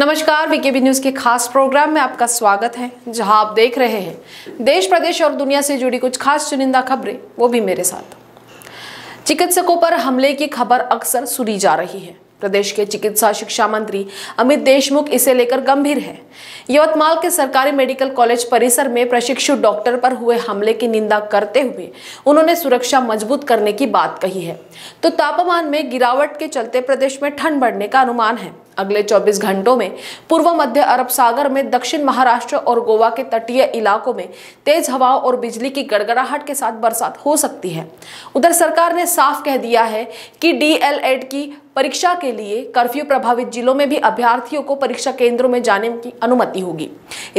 नमस्कार VKB news के खास प्रोग्राम में आपका स्वागत है जहां आप देख रहे हैं देश प्रदेश और दुनिया से जुड़ी कुछ खास चुनिंदा खबरें वो भी मेरे साथ चिकित्सकों पर हमले की खबर अक्सर सुनी जा रही है प्रदेश के चिकित्सा शिक्षा मंत्री अमित देशमुख इसे लेकर गंभीर है यवतमाल के सरकारी मेडिकल कॉलेज परिसर में प्रशिक्षु डॉक्टर पर हुए हमले की निंदा करते हुए उन्होंने सुरक्षा मजबूत करने की बात कही है तो तापमान में गिरावट के चलते प्रदेश में ठंड बढ़ने का अनुमान है अगले 24 घंटों में पूर्व मध्य अरब सागर में दक्षिण महाराष्ट्र और गोवा के तटीय इलाकों में तेज हवाओं और बिजली की गड़गड़ाहट के साथ बरसात हो सकती है उधर सरकार ने साफ कह दिया है कि डीएलएड की परीक्षा के लिए कर्फ्यू प्रभावित जिलों में भी अभ्यर्थियों को परीक्षा केंद्रों में जाने की अनुमति होगी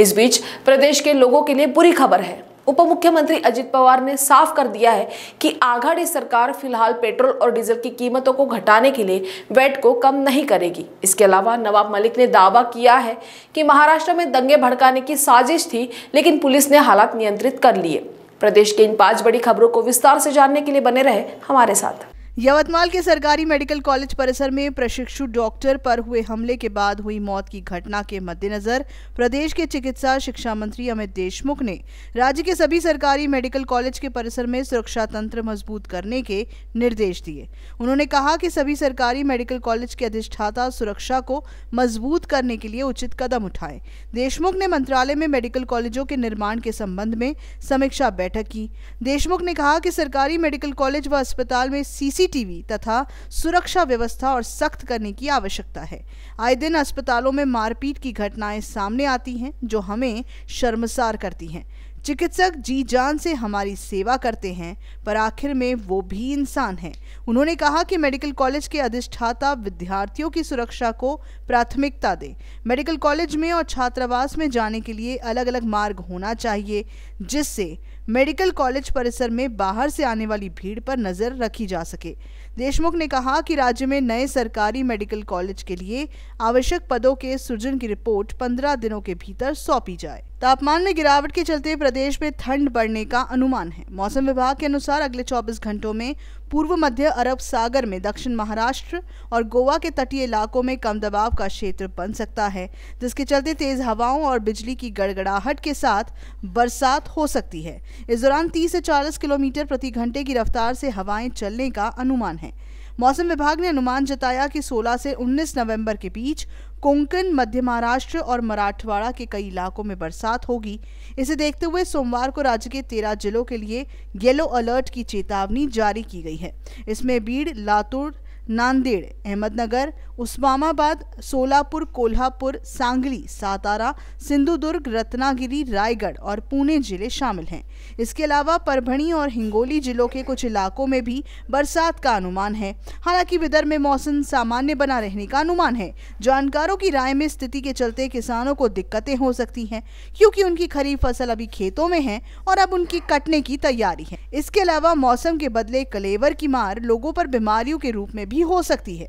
इस बीच प्रदेश के लोगों के लिए बुरी खबर है उप मुख्यमंत्री अजित पवार ने साफ कर दिया है कि आघाड़ी सरकार फिलहाल पेट्रोल और डीजल की कीमतों को घटाने के लिए वेट को कम नहीं करेगी इसके अलावा नवाब मलिक ने दावा किया है कि महाराष्ट्र में दंगे भड़काने की साजिश थी लेकिन पुलिस ने हालात नियंत्रित कर लिए प्रदेश के इन पांच बड़ी खबरों को विस्तार से जानने के लिए बने रहे हमारे साथ यवतमाल के सरकारी मेडिकल कॉलेज परिसर में प्रशिक्षु डॉक्टर पर हुए हमले के बाद हुई मौत की घटना के मद्देनजर प्रदेश के चिकित्सा शिक्षा मंत्री अमित देशमुख ने राज्य के सभी सरकारी मेडिकल कॉलेज के परिसर में सुरक्षा तंत्र मजबूत करने के निर्देश दिए उन्होंने कहा कि सभी सरकारी मेडिकल कॉलेज के अधिष्ठाता सुरक्षा को मजबूत करने के लिए उचित कदम उठाए देशमुख ने मंत्रालय में मेडिकल कॉलेजों के निर्माण के संबंध में समीक्षा बैठक की देशमुख ने कहा कि सरकारी मेडिकल कॉलेज व अस्पताल में सीसी सीसीटीवी तथा सुरक्षा व्यवस्था और सख्त करने की आवश्यकता है आए दिन अस्पतालों में मारपीट की घटनाएं सामने आती हैं जो हमें शर्मसार करती हैं चिकित्सक जी जान से हमारी सेवा करते हैं पर आखिर में वो भी इंसान हैं उन्होंने कहा कि मेडिकल कॉलेज के अधिष्ठाता विद्यार्थियों की सुरक्षा को प्राथमिकता दें मेडिकल कॉलेज में और छात्रावास में जाने के लिए अलग अलग मार्ग होना चाहिए जिससे मेडिकल कॉलेज परिसर में बाहर से आने वाली भीड़ पर नजर रखी जा सके देशमुख ने कहा कि राज्य में नए सरकारी मेडिकल कॉलेज के लिए आवश्यक पदों के सृजन की रिपोर्ट पंद्रह दिनों के भीतर सौंपी जाए तापमान में गिरावट के चलते प्रदेश में ठंड बढ़ने का अनुमान है मौसम विभाग के अनुसार अगले 24 घंटों में पूर्व मध्य अरब सागर में दक्षिण महाराष्ट्र और गोवा के तटीय इलाकों में कम दबाव का क्षेत्र बन सकता है जिसके चलते तेज हवाओं और बिजली की गड़गड़ाहट के साथ बरसात हो सकती है इस दौरान 30 से 40 किलोमीटर प्रति घंटे की रफ्तार से हवाएं चलने का अनुमान है हैं मौसम विभाग ने अनुमान जताया कि 16 से 19 नवंबर के बीच कोंकण मध्य महाराष्ट्र और मराठवाड़ा के कई इलाकों में बरसात होगी इसे देखते हुए सोमवार को राज्य के तेरह जिलों के लिए येलो अलर्ट की चेतावनी जारी की गई है इसमें बीड़ लातूर नांदेड़ अहमदनगर उस्मामाबाद सोलापुर कोल्हापुर सांगली सातारा सिंधुदुर्ग रत्नागिरी रायगढ़ और पुणे जिले शामिल हैं इसके अलावा परभणी और हिंगोली जिलों के कुछ इलाकों में भी बरसात का अनुमान है हालांकि विदर्भ में मौसम सामान्य बना रहने का अनुमान है जानकारों की राय में स्थिति के चलते किसानों को दिक्कतें हो सकती हैं क्योंकि उनकी खरीफ फसल अभी खेतों में है और अब उनकी कटने की तैयारी है इसके अलावा मौसम के बदले कलेवर की मार लोगों पर बीमारियों के रूप में भी भी हो सकती है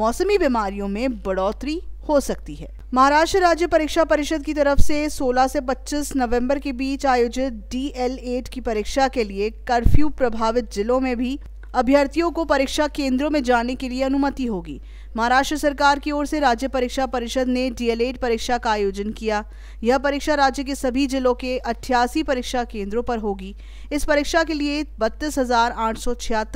मौसमी बीमारियों में बढ़ोतरी हो सकती है महाराष्ट्र राज्य परीक्षा परिषद की तरफ से 16 से 25 नवंबर के बीच आयोजित डी एल की परीक्षा के लिए कर्फ्यू प्रभावित जिलों में भी अभ्यर्थियों को परीक्षा केंद्रों में जाने के लिए अनुमति होगी महाराष्ट्र सरकार की ओर से राज्य परीक्षा परिषद ने डी परीक्षा का आयोजन किया यह परीक्षा राज्य के सभी जिलों के अट्ठासी परीक्षा केंद्रों पर होगी इस परीक्षा के लिए बत्तीस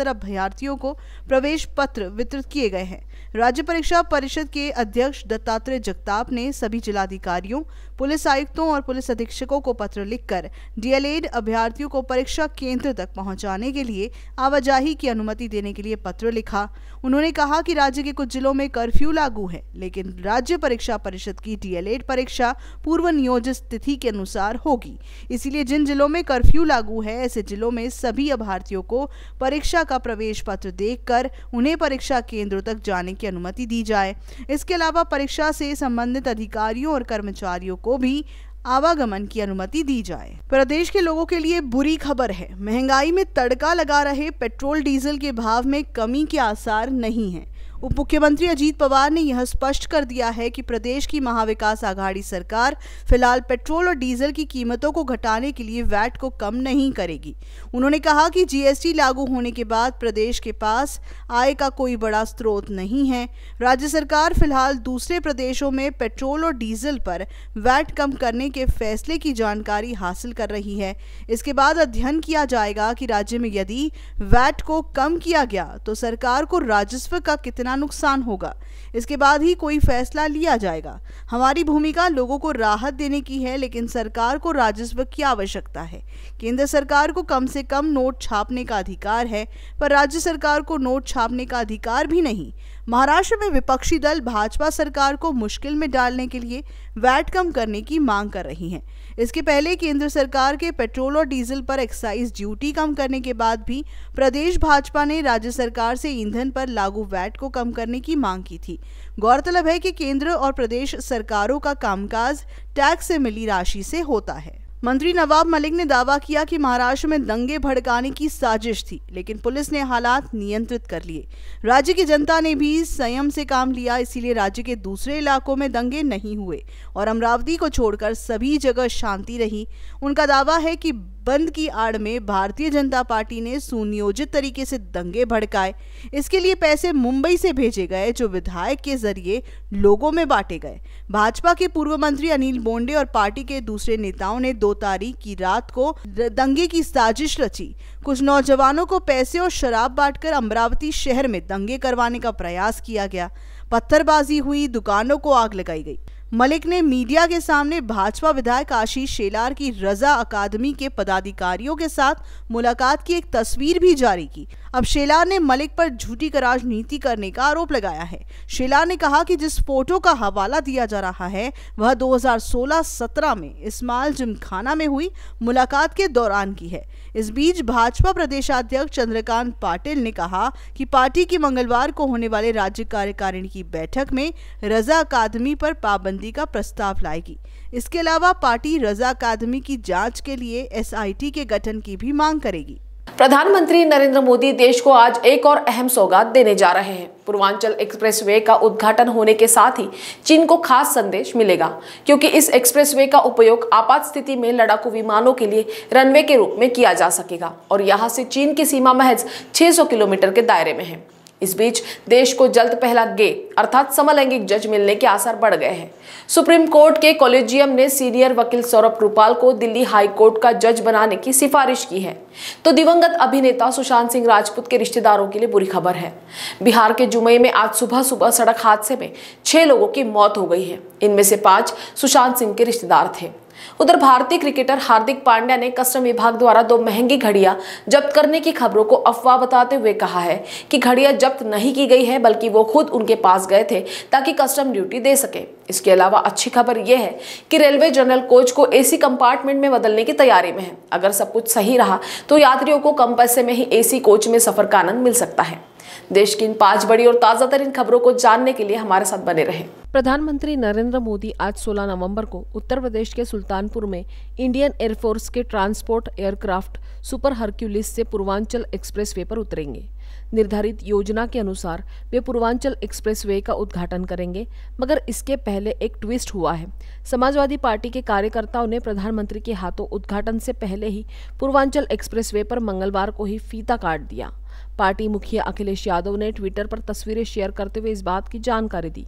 अभ्यर्थियों को प्रवेश पत्र वितरित किए गए हैं राज्य परीक्षा परिषद के अध्यक्ष दत्तात्रेय जगताप ने सभी जिलाधिकारियों पुलिस आयुक्तों और पुलिस अधीक्षकों को पत्र लिखकर डीएलएड अभ्यर्थियों को परीक्षा केंद्र तक पहुंचाने के लिए आवाजाही की अनुमति देने के लिए पत्र लिखा उन्होंने कहा कि राज्य के कुछ जिलों में कर्फ्यू लागू है लेकिन राज्य परीक्षा परिषद की डीएलएड परीक्षा पूर्व नियोजित तिथि के अनुसार होगी इसीलिए जिन जिलों में कर्फ्यू लागू है ऐसे जिलों में सभी अभ्यर्थियों को परीक्षा का प्रवेश पत्र देखकर उन्हें परीक्षा केंद्रों तक जाने की अनुमति दी जाए इसके अलावा परीक्षा से संबंधित अधिकारियों और कर्मचारियों को भी आवागमन की अनुमति दी जाए प्रदेश के लोगों के लिए बुरी खबर है महंगाई में तड़का लगा रहे पेट्रोल डीजल के भाव में कमी के आसार नहीं है उप मुख्यमंत्री अजीत पवार ने यह स्पष्ट कर दिया है कि प्रदेश की महाविकास आघाड़ी सरकार फिलहाल पेट्रोल और डीजल की कीमतों को घटाने के लिए वैट को कम नहीं करेगी उन्होंने कहा कि जीएसटी लागू होने के बाद प्रदेश के पास आय का कोई बड़ा स्रोत नहीं है राज्य सरकार फिलहाल दूसरे प्रदेशों में पेट्रोल और डीजल पर वैट कम करने के फैसले की जानकारी हासिल कर रही है इसके बाद अध्ययन किया जाएगा कि राज्य में यदि वैट को कम किया गया तो सरकार को राजस्व का कितना कितना नुकसान होगा इसके बाद ही कोई फैसला लिया जाएगा हमारी भूमिका लोगों को राहत देने की है लेकिन सरकार को राजस्व की आवश्यकता है केंद्र सरकार को कम से कम नोट छापने का अधिकार है पर राज्य सरकार को नोट छापने का अधिकार भी नहीं महाराष्ट्र में विपक्षी दल भाजपा सरकार को मुश्किल में डालने के लिए वैट कम करने की मांग कर रही हैं इसके पहले केंद्र सरकार के पेट्रोल और डीजल पर एक्साइज ड्यूटी कम करने के बाद भी प्रदेश भाजपा ने राज्य सरकार से ईंधन पर लागू वैट को कम करने की मांग की थी गौरतलब है कि केंद्र और प्रदेश सरकारों का कामकाज टैक्स से मिली राशि से होता है मंत्री नवाब मलिक ने दावा किया कि महाराष्ट्र में दंगे भड़काने की साजिश थी लेकिन पुलिस ने हालात नियंत्रित कर लिए राज्य की जनता ने भी संयम से काम लिया इसीलिए राज्य के दूसरे इलाकों में दंगे नहीं हुए और अमरावती को छोड़कर सभी जगह शांति रही उनका दावा है कि बंद की आड़ में भारतीय जनता पार्टी ने सुनियोजित तरीके से दंगे भड़काए इसके लिए पैसे मुंबई से भेजे गए जो विधायक के जरिए लोगों में बांटे गए भाजपा के पूर्व मंत्री अनिल बोंडे और पार्टी के दूसरे नेताओं ने दो तारीख की रात को दंगे की साजिश रची कुछ नौजवानों को पैसे और शराब बांटकर अमरावती शहर में दंगे करवाने का प्रयास किया गया पत्थरबाजी हुई दुकानों को आग लगाई गई मलिक ने मीडिया के सामने भाजपा विधायक आशीष शेलार की रजा अकादमी के पदाधिकारियों के साथ मुलाकात की एक तस्वीर भी जारी की अब शेलार ने मलिक पर झूठी का राजनीति करने का आरोप लगाया है शेलार ने कहा कि जिस फोटो का हवाला दिया जा रहा है वह 2016-17 में इस्माल जिमखाना में हुई मुलाकात के दौरान की है इस बीच भाजपा प्रदेशाध्यक्ष चंद्रकांत पाटिल ने कहा कि पार्टी की मंगलवार को होने वाले राज्य कार्यकारिणी की बैठक में रजा अकादमी पर पाबंदी का प्रस्ताव लाएगी इसके अलावा पार्टी रजा अकादमी की जांच के लिए एसआईटी के गठन की भी मांग करेगी प्रधानमंत्री नरेंद्र मोदी देश को आज एक और अहम सौगात देने जा रहे हैं पूर्वांचल एक्सप्रेसवे का उद्घाटन होने के साथ ही चीन को खास संदेश मिलेगा क्योंकि इस एक्सप्रेसवे का उपयोग आपात स्थिति में लड़ाकू विमानों के लिए रनवे के रूप में किया जा सकेगा और यहाँ से चीन की सीमा महज 600 किलोमीटर के दायरे में है इस बीच देश को जल्द पहला गे अर्थात समलैंगिक जज मिलने के आसार बढ़ गए हैं सुप्रीम कोर्ट के कॉलेजियम ने सीनियर वकील सौरभ रूपाल को दिल्ली हाई कोर्ट का जज बनाने की सिफारिश की है तो दिवंगत अभिनेता सुशांत सिंह राजपूत के रिश्तेदारों के लिए बुरी खबर है बिहार के जुमई में आज सुबह सुबह सड़क हादसे में छह लोगों की मौत हो गई है इनमें से पांच सुशांत सिंह के रिश्तेदार थे उधर भारतीय क्रिकेटर हार्दिक पांड्या ने कस्टम विभाग द्वारा दो महंगी घड़ियां जब्त करने की खबरों को अफवाह बताते हुए कहा है कि घड़ियां जब्त नहीं की गई है बल्कि वो खुद उनके पास गए थे ताकि कस्टम ड्यूटी दे सके इसके अलावा अच्छी खबर यह है कि रेलवे जनरल कोच को एसी कंपार्टमेंट में बदलने की तैयारी में है अगर सब कुछ सही रहा तो यात्रियों को कम पैसे में ही एसी कोच में सफर का आनंद मिल सकता है देश की इन पांच बड़ी और ताज़ा तरीन खबरों को जानने के लिए हमारे साथ बने रहे प्रधानमंत्री नरेंद्र मोदी आज 16 नवंबर को उत्तर प्रदेश के सुल्तानपुर में इंडियन एयरफोर्स के ट्रांसपोर्ट एयरक्राफ्ट सुपर हरक्यूलिस से पूर्वांचल एक्सप्रेसवे पर उतरेंगे निर्धारित योजना के अनुसार वे पूर्वांचल एक्सप्रेसवे का उद्घाटन करेंगे मगर इसके पहले एक ट्विस्ट हुआ है समाजवादी पार्टी के कार्यकर्ताओं ने प्रधानमंत्री के हाथों उद्घाटन से पहले ही पूर्वांचल एक्सप्रेस पर मंगलवार को ही फीता काट दिया पार्टी मुखिया अखिलेश यादव ने ट्विटर पर तस्वीरें शेयर करते हुए इस बात की जानकारी दी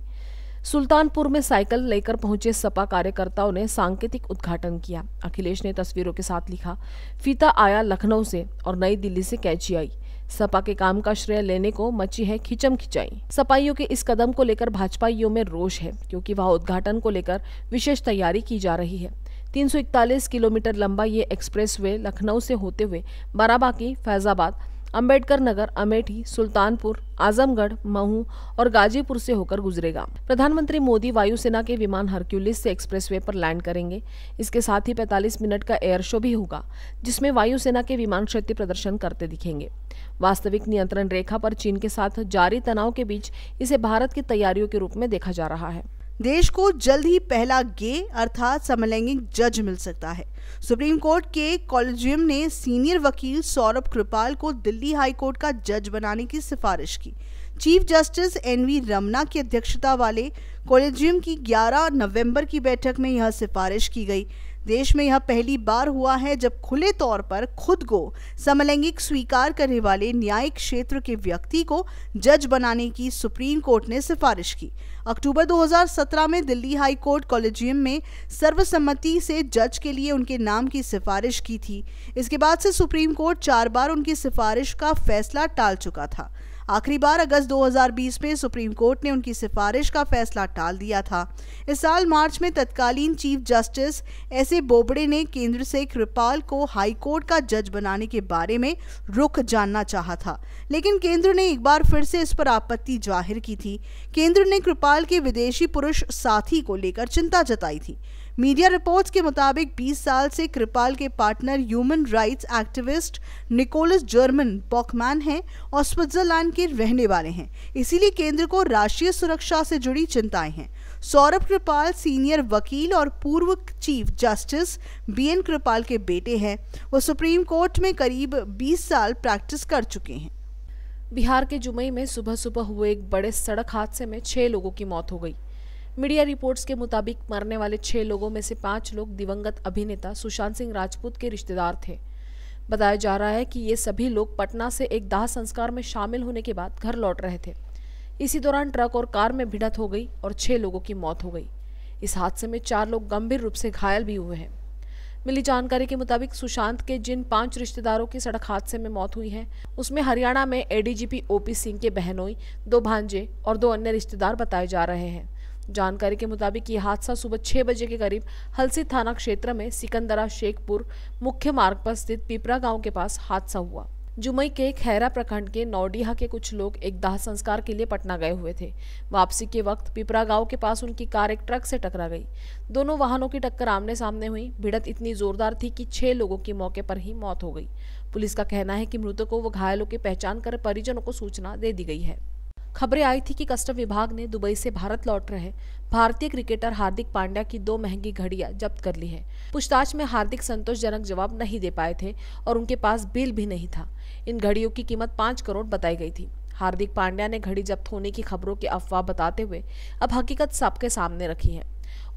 सुल्तानपुर में साइकिल लेकर पहुंचे सपा कार्यकर्ताओं ने सांकेतिक उद्घाटन किया अखिलेश ने तस्वीरों के साथ लिखा फीता आया लखनऊ से और नई दिल्ली से कैची आई सपा के काम का श्रेय लेने को मची है खिचम खिंचाई सपाइयों के इस कदम को लेकर भाजपाइयों में रोष है क्योंकि वह उद्घाटन को लेकर विशेष तैयारी की जा रही है 341 किलोमीटर लंबा ये एक्सप्रेसवे लखनऊ से होते हुए बाराबाकी फैजाबाद अंबेडकर नगर अमेठी सुल्तानपुर आजमगढ़ महू और गाजीपुर से होकर गुजरेगा प्रधानमंत्री मोदी वायुसेना के विमान हरक्यूलिस से एक्सप्रेसवे पर लैंड करेंगे इसके साथ ही 45 मिनट का एयर शो भी होगा जिसमें वायुसेना के विमान क्षति प्रदर्शन करते दिखेंगे वास्तविक नियंत्रण रेखा पर चीन के साथ जारी तनाव के बीच इसे भारत की तैयारियों के रूप में देखा जा रहा है देश को जल्द ही पहला गे अर्थात समलैंगिक जज मिल सकता है सुप्रीम कोर्ट के कॉलेजियम ने सीनियर वकील सौरभ कृपाल को दिल्ली हाई कोर्ट का जज बनाने की सिफारिश की chief justice N V Ramana की अध्यक्षता वाले कॉलेजियम की 11 नवंबर की बैठक में यह सिफारिश की गई देश में यह पहली बार हुआ है जब खुले तौर पर खुद को समलैंगिक स्वीकार करने वाले न्यायिक क्षेत्र के व्यक्ति को जज बनाने की सुप्रीम कोर्ट ने सिफारिश की अक्टूबर 2017 में दिल्ली हाई कोर्ट कॉलेजियम में सर्वसम्मति से जज के लिए उनके नाम की सिफारिश की थी इसके बाद से सुप्रीम कोर्ट चार बार उनकी सिफारिश का फैसला टाल चुका था आखिरी बार अगस्त 2020 में सुप्रीम कोर्ट ने उनकी सिफारिश का फैसला टाल दिया था इस साल मार्च में तत्कालीन chief justice S A Bobde ने केंद्र से कृपाल को हाईकोर्ट का जज बनाने के बारे में रुख जानना चाहा था लेकिन केंद्र ने एक बार फिर से इस पर आपत्ति जाहिर की थी केंद्र ने कृपाल के विदेशी पुरुष साथी को लेकर चिंता जताई थी मीडिया रिपोर्ट्स के मुताबिक 20 साल से कृपाल के partner human rights activist Nicolas Germain Bachmann हैं और स्विट्जरलैंड के रहने वाले हैं इसीलिए केंद्र को राष्ट्रीय सुरक्षा से जुड़ी चिंताएं हैं सौरभ कृपाल सीनियर वकील और पूर्व chief justice B N Kirpal के बेटे हैं वो सुप्रीम कोर्ट में करीब 20 साल प्रैक्टिस कर चुके हैं बिहार के जुमई में सुबह सुबह हुए एक बड़े सड़क हादसे में छह लोगों की मौत हो गई मीडिया रिपोर्ट्स के मुताबिक मरने वाले छह लोगों में से पांच लोग दिवंगत अभिनेता सुशांत सिंह राजपूत के रिश्तेदार थे बताया जा रहा है कि ये सभी लोग पटना से एक दाह संस्कार में शामिल होने के बाद घर लौट रहे थे इसी दौरान ट्रक और कार में भिड़त हो गई और छह लोगों की मौत हो गई इस हादसे में चार लोग गंभीर रूप से घायल भी हुए हैं मिली जानकारी के मुताबिक सुशांत के जिन पांच रिश्तेदारों की सड़क हादसे में मौत हुई है उसमें हरियाणा में एडीजीपी ओपी सिंह के बहनोई दो भांजे और दो अन्य रिश्तेदार बताए जा रहे हैं जानकारी के मुताबिक ये हादसा सुबह छह बजे के करीब हलसी थाना क्षेत्र में सिकंदरा शेखपुर मुख्य मार्ग पर स्थित पिपरा गांव के पास हादसा हुआ जुमई के खैरा प्रखंड के नौडीहा के कुछ लोग एक दाह संस्कार के लिए पटना गए हुए थे वापसी के वक्त पिपरा गांव के पास उनकी कार एक ट्रक से टकरा गई दोनों वाहनों की टक्कर आमने सामने हुई भिड़त इतनी जोरदार थी कि छह लोगों की मौके पर ही मौत हो गई पुलिस का कहना है कि मृतकों व घायलों की पहचान कर परिजनों को सूचना दे दी गई है खबरें आई थी कि कस्टम विभाग ने दुबई से भारत लौट रहे भारतीय क्रिकेटर हार्दिक पांड्या की दो महंगी घड़ियां जब्त कर ली है पूछताछ में हार्दिक संतोषजनक जवाब नहीं दे पाए थे और उनके पास बिल भी नहीं था इन घड़ियों की कीमत पाँच करोड़ बताई गई थी हार्दिक पांड्या ने घड़ी जब्त होने की खबरों की अफवाह बताते हुए अब हकीकत सबके सामने रखी है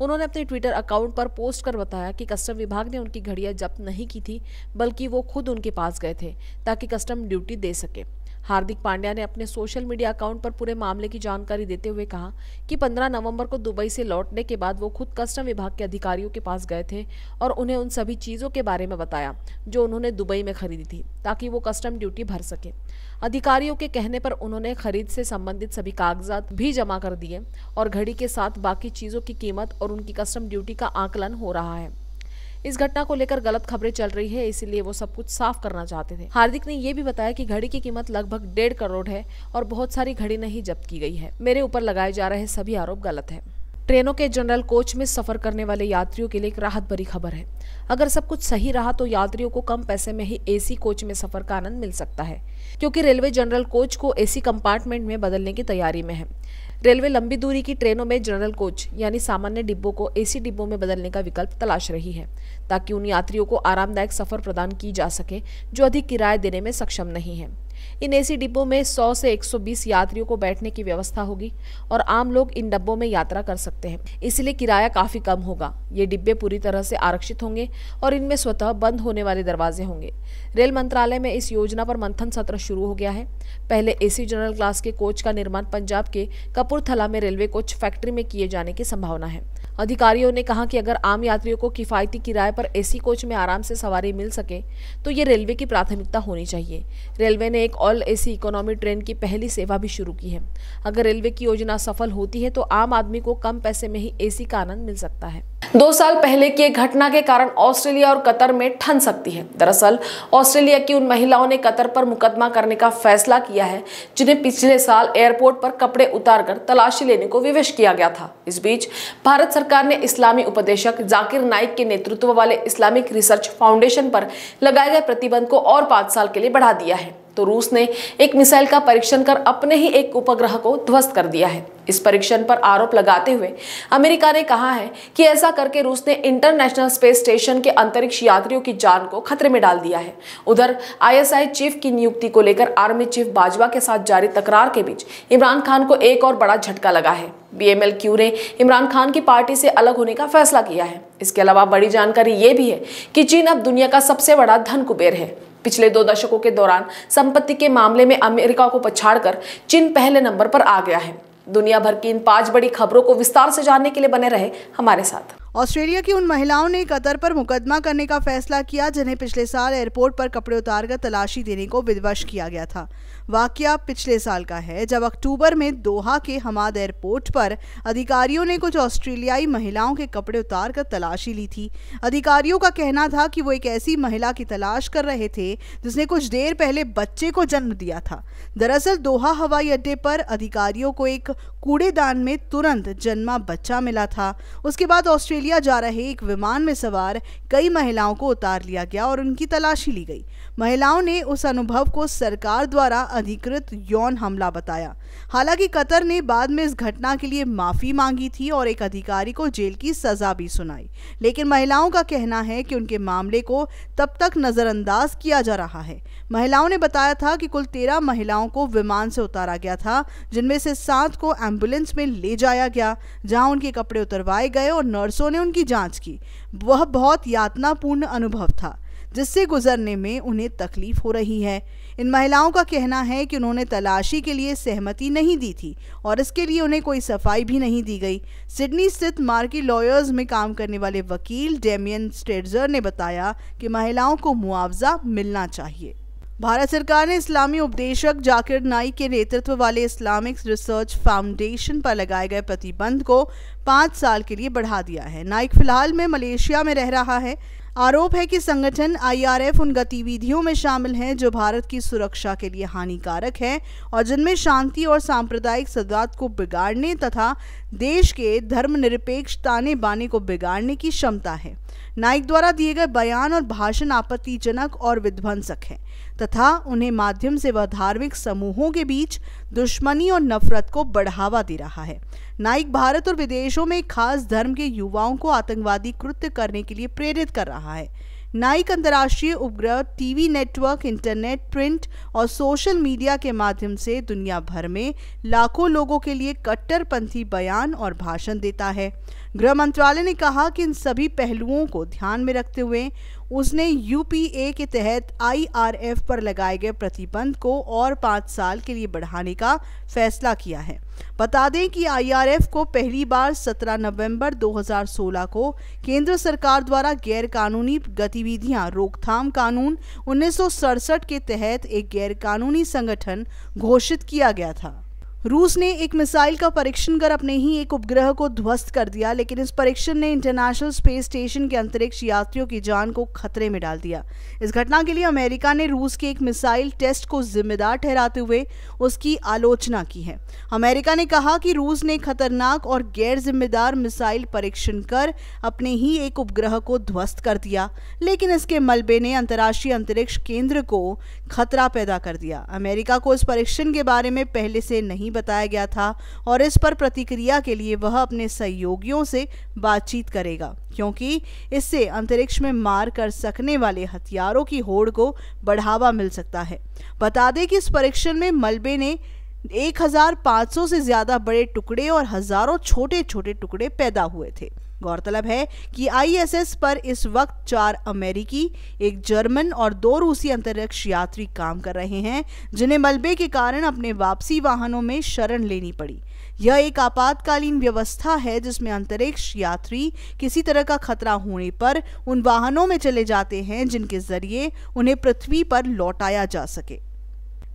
उन्होंने अपने ट्विटर अकाउंट पर पोस्ट कर बताया कि कस्टम विभाग ने उनकी घड़ियां जब्त नहीं की थी बल्कि वो खुद उनके पास गए थे ताकि कस्टम ड्यूटी दे सके हार्दिक पांड्या ने अपने सोशल मीडिया अकाउंट पर पूरे मामले की जानकारी देते हुए कहा कि 15 नवंबर को दुबई से लौटने के बाद वो खुद कस्टम विभाग के अधिकारियों के पास गए थे और उन्हें उन सभी चीज़ों के बारे में बताया जो उन्होंने दुबई में खरीदी थी ताकि वो कस्टम ड्यूटी भर सके अधिकारियों के कहने पर उन्होंने खरीद से संबंधित सभी कागजात भी जमा कर दिए और घड़ी के साथ बाकी चीज़ों की कीमत और उनकी कस्टम ड्यूटी का आकलन हो रहा है इस घटना को लेकर गलत खबरें चल रही है इसीलिए वो सब कुछ साफ करना चाहते थे हार्दिक ने यह भी बताया कि घड़ी की कीमत लगभग डेढ़ करोड़ है और बहुत सारी घड़ी नहीं जब्त की गई है मेरे ऊपर लगाए जा रहे सभी आरोप गलत है ट्रेनों के जनरल कोच में सफर करने वाले यात्रियों के लिए एक राहत भरी खबर है अगर सब कुछ सही रहा तो यात्रियों को कम पैसे में ही एसी कोच में सफर का आनंद मिल सकता है क्योंकि रेलवे जनरल कोच को एसी कंपार्टमेंट में बदलने की तैयारी में है रेलवे लंबी दूरी की ट्रेनों में जनरल कोच यानी सामान्य डिब्बों को एसी डिब्बों में बदलने का विकल्प तलाश रही है ताकि उन यात्रियों को आरामदायक सफर प्रदान की जा सके जो अधिक किराए देने में सक्षम नहीं है इन एसी डिब्बों में 100 से 120 यात्रियों को बैठने की व्यवस्था होगी और आम लोग इन डब्बों में यात्रा कर सकते हैं इसलिए किराया काफ़ी कम होगा ये डिब्बे पूरी तरह से आरक्षित होंगे और इनमें स्वतः बंद होने वाले दरवाजे होंगे रेल मंत्रालय में इस योजना पर मंथन सत्र शुरू हो गया है पहले एसी जनरल क्लास के कोच का निर्माण पंजाब के कपूरथला में रेलवे कोच फैक्ट्री में किए जाने की संभावना है अधिकारियों ने कहा कि अगर आम यात्रियों को किफायती किराए पर एसी कोच में आराम से सवारी मिल सके तो ये रेलवे की प्राथमिकता होनी चाहिए रेलवे ने एक ऑल एसी इकोनॉमी ट्रेन की पहली सेवा भी शुरू की है अगर रेलवे की योजना सफल होती है तो आम आदमी को कम पैसे में ही ए का आनंद मिल सकता है दो साल पहले की एक घटना के कारण ऑस्ट्रेलिया और कतर में ठन सकती है दरअसल ऑस्ट्रेलिया की उन महिलाओं ने कतर पर मुकदमा करने का फैसला किया है जिन्हें पिछले साल एयरपोर्ट पर कपड़े उतारकर तलाशी लेने को विवश किया गया था इस बीच भारत सरकार सरकार ने इस्लामी उपदेशक जाकिर नाइक के नेतृत्व वाले इस्लामिक रिसर्च फाउंडेशन पर लगाए गए प्रतिबंध को और पांच साल के लिए बढ़ा दिया है तो रूस ने एक मिसाइल का परीक्षण कर अपने ही एक उपग्रह को ध्वस्त कर दिया है इस परीक्षण पर आरोप लगाते हुए अमेरिका ने कहा है कि ऐसा करके रूस ने इंटरनेशनल स्पेस स्टेशन के अंतरिक्ष यात्रियों की जान को खतरे में डाल दिया है उधर आईएसआई चीफ की नियुक्ति को लेकर आर्मी चीफ बाजवा के साथ जारी तकरार के बीच इमरान खान को एक और बड़ा झटका लगा है बीएमएल क्यू ने इमरान खान की पार्टी से अलग होने का फैसला किया है इसके अलावा बड़ी जानकारी ये भी है कि चीन अब दुनिया का सबसे बड़ा धन कुबेर है पिछले दो दशकों के दौरान संपत्ति के मामले में अमेरिका को पछाड़कर चीन पहले नंबर पर आ गया है दुनिया भर की इन पांच बड़ी खबरों को विस्तार से जानने के लिए बने रहे हमारे साथ ऑस्ट्रेलिया की उन महिलाओं ने कतर पर मुकदमा करने का फैसला किया जिन्हें पिछले साल एयरपोर्ट पर कपड़े उतारकर तलाशी देने को विवश किया गया था वाक्य पिछले साल का है जब अक्टूबर में दोहा के हमाद एयरपोर्ट पर अधिकारियों ने कुछ ऑस्ट्रेलियाई महिलाओं के कपड़े उतार कर तलाशी ली थी अधिकारियों का कहना था कि वो एक ऐसी महिला की तलाश कर रहे थे जिसने कुछ देर पहले बच्चे को जन्म दिया था दरअसल दोहा हवाई अड्डे पर अधिकारियों को एक कूड़ेदान में तुरंत जन्मा बच्चा मिला था उसके बाद ऑस्ट्रेलिया जा रहे एक विमान में सवार कई महिलाओं को उतार लिया गया और उनकी तलाशी ली गई महिलाओं ने उस अनुभव को सरकार द्वारा अधिकृत यौन हमला बताया हालांकि कतर ने बाद में इस घटना के लिए माफ़ी मांगी थी और एक अधिकारी को जेल की सज़ा भी सुनाई लेकिन महिलाओं का कहना है कि उनके मामले को तब तक नज़रअंदाज किया जा रहा है महिलाओं ने बताया था कि कुल तेरह महिलाओं को विमान से उतारा गया था जिनमें से सात को एम्बुलेंस में ले जाया गया जहां उनके कपड़े उतरवाए गए और नर्सों ने उनकी जांच की वह बहुत यातनापूर्ण अनुभव था जिससे गुजरने में उन्हें तकलीफ हो रही है इन महिलाओं का कहना है कि उन्होंने तलाशी के लिए सहमति नहीं दी थी और इसके लिए उन्हें कोई सफाई भी नहीं दी गई सिडनी स्थित मार्की लॉयर्स में काम करने वाले वकील डेमियन स्टेडजर ने बताया कि महिलाओं को मुआवजा मिलना चाहिए भारत सरकार ने इस्लामी उपदेशक जाकिर नाइक के नेतृत्व वाले इस्लामिक रिसर्च फाउंडेशन पर लगाए गए प्रतिबंध को पाँच साल के लिए बढ़ा दिया है नाइक फिलहाल में मलेशिया में रह रहा है आरोप है कि संगठन आईआरएफ उन गतिविधियों में शामिल हैं जो भारत की सुरक्षा के लिए हानिकारक है और जिनमें शांति और सांप्रदायिक सद्भाव को बिगाड़ने तथा देश के धर्मनिरपेक्ष ताने बाने को बिगाड़ने की क्षमता है नाइक द्वारा दिए गए बयान और भाषण आपत्तिजनक और विध्वंसक है तथा उन्हें माध्यम से वह धार्मिक समूहों के बीच दुश्मनी और नफरत को बढ़ावा दे रहा है नाइक भारत और विदेशों में खास धर्म के युवाओं को आतंकवादी कृत्य करने के लिए प्रेरित कर रहा है नाइक अंतर्राष्ट्रीय उपग्रह टीवी नेटवर्क इंटरनेट प्रिंट और सोशल मीडिया के माध्यम से दुनिया भर में लाखों लोगों के लिए कट्टरपंथी बयान और भाषण देता है गृह मंत्रालय ने कहा कि इन सभी पहलुओं को ध्यान में रखते हुए उसने यूपीए के तहत आईआरएफ पर लगाए गए प्रतिबंध को और पाँच साल के लिए बढ़ाने का फैसला किया है बता दें कि आईआरएफ को पहली बार 17 नवंबर 2016 को केंद्र सरकार द्वारा गैरकानूनी गतिविधियां रोकथाम कानून उन्नीस के तहत एक गैरकानूनी संगठन घोषित किया गया था रूस ने एक मिसाइल का परीक्षण कर अपने ही एक उपग्रह को ध्वस्त कर दिया लेकिन इस परीक्षण ने इंटरनेशनल स्पेस स्टेशन के अंतरिक्ष यात्रियों की जान को खतरे में डाल दिया इस घटना के लिए अमेरिका ने रूस के एक मिसाइल टेस्ट को जिम्मेदार ठहराते हुए उसकी आलोचना की है अमेरिका ने कहा कि रूस ने खतरनाक और गैर जिम्मेदार मिसाइल परीक्षण कर अपने ही एक उपग्रह को ध्वस्त कर दिया लेकिन इसके मलबे ने अंतर्राष्ट्रीय अंतरिक्ष केंद्र को खतरा पैदा कर दिया अमेरिका को इस परीक्षण के बारे में पहले से नहीं नहीं बताया गया था और इस पर प्रतिक्रिया के लिए वह अपने सहयोगियों से बातचीत करेगा क्योंकि इससे अंतरिक्ष में मार कर सकने वाले हथियारों की होड़ को बढ़ावा मिल सकता है बता दें कि इस परीक्षण में मलबे ने 1500 से ज़्यादा बड़े टुकड़े और हज़ारों छोटे छोटे टुकड़े पैदा हुए थे गौरतलब है कि आईएसएस पर इस वक्त चार अमेरिकी एक जर्मन और दो रूसी अंतरिक्ष यात्री काम कर रहे हैं जिन्हें मलबे के कारण अपने वापसी वाहनों में शरण लेनी पड़ी यह एक आपातकालीन व्यवस्था है जिसमें अंतरिक्ष यात्री किसी तरह का खतरा होने पर उन वाहनों में चले जाते हैं जिनके जरिए उन्हें पृथ्वी पर लौटाया जा सके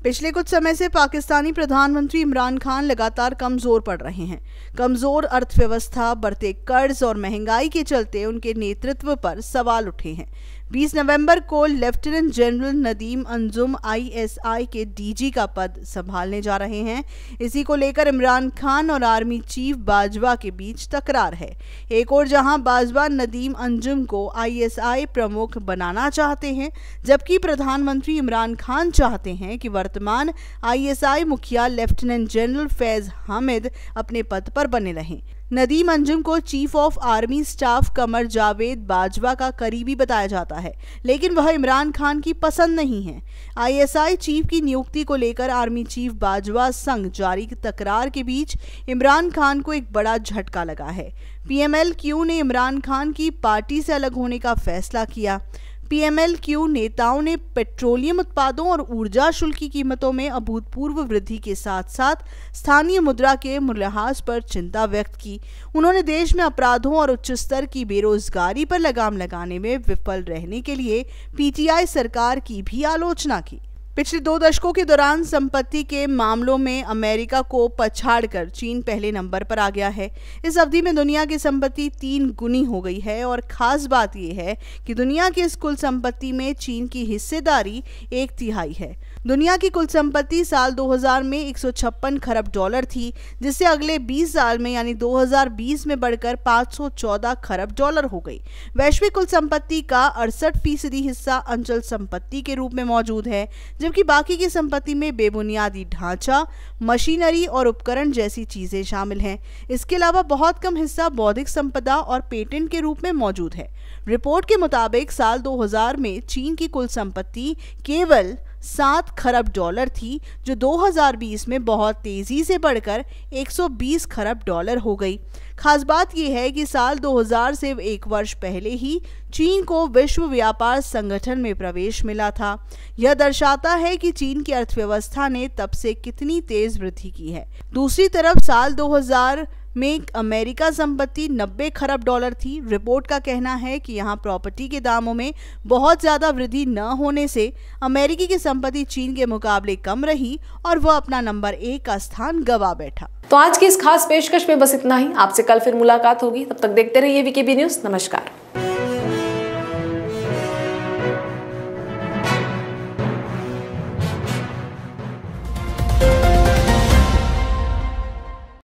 पिछले कुछ समय से पाकिस्तानी प्रधानमंत्री इमरान खान लगातार कमज़ोर पड़ रहे हैं कमज़ोर अर्थव्यवस्था बढ़ते कर्ज और महंगाई के चलते उनके नेतृत्व पर सवाल उठे हैं 20 नवंबर को lieutenant general Nadeem Anjum ISI के डीजी का पद संभालने जा रहे हैं इसी को लेकर इमरान खान और आर्मी चीफ बाजवा के बीच तकरार है एक और जहां बाजवा नदीम अंजुम को आईएसआई प्रमुख बनाना चाहते हैं जबकि प्रधानमंत्री इमरान खान चाहते हैं कि वर्तमान आईएसआई मुखिया लेफ्टिनेंट जनरल फैज हामिद अपने पद पर बने रहें नदीम अंजुम को chief of army staff Qamar Javed Bajwa का करीबी बताया जाता है लेकिन वह इमरान खान की पसंद नहीं है आईएसआई चीफ की नियुक्ति को लेकर आर्मी चीफ बाजवा संघ जारी तकरार के बीच इमरान खान को एक बड़ा झटका लगा है पीएमएलक्यू ने इमरान खान की पार्टी से अलग होने का फैसला किया पीएमएलक्यू नेताओं ने पेट्रोलियम उत्पादों और ऊर्जा शुल्क की कीमतों में अभूतपूर्व वृद्धि के साथ साथ स्थानीय मुद्रा के मूल्यह्रास पर चिंता व्यक्त की उन्होंने देश में अपराधों और उच्च स्तर की बेरोजगारी पर लगाम लगाने में विफल रहने के लिए पीटीआई सरकार की भी आलोचना की पिछले दो दशकों के दौरान संपत्ति के मामलों में अमेरिका को पछाड़कर चीन पहले नंबर पर आ गया है इस अवधि में दुनिया की संपत्ति तीन गुनी हो गई है और खास बात यह है कि दुनिया की इस कुल संपत्ति में चीन की हिस्सेदारी एक तिहाई है दुनिया की कुल संपत्ति साल 2000 में एक खरब डॉलर थी जिससे अगले 20 साल में यानी 2020 में बढ़कर 514 खरब डॉलर हो गई वैश्विक कुल संपत्ति का अड़सठ फीसदी हिस्सा अंचल संपत्ति के रूप में मौजूद है जबकि बाकी की संपत्ति में बेबुनियादी ढांचा मशीनरी और उपकरण जैसी चीज़ें शामिल हैं इसके अलावा बहुत कम हिस्सा बौद्धिक संपदा और पेटेंट के रूप में मौजूद है रिपोर्ट के मुताबिक साल 2000 में चीन की कुल संपत्ति केवल सात खरब डॉलर थी जो 2020 में बहुत तेज़ी से बढ़कर 120 खरब डॉलर हो गई खास बात यह है कि साल 2000 से एक वर्ष पहले ही चीन को विश्व व्यापार संगठन में प्रवेश मिला था यह दर्शाता है कि चीन की अर्थव्यवस्था ने तब से कितनी तेज़ वृद्धि की है दूसरी तरफ साल 2000 में अमेरिका संपत्ति 90 खरब डॉलर थी रिपोर्ट का कहना है कि यहाँ प्रॉपर्टी के दामों में बहुत ज़्यादा वृद्धि न होने से अमेरिकी की संपत्ति चीन के मुकाबले कम रही और वह अपना नंबर एक का स्थान गवा बैठा तो आज की इस खास पेशकश में बस इतना ही आपसे कल फिर मुलाकात होगी तब तक देखते रहिए वीकेबी न्यूज़ नमस्कार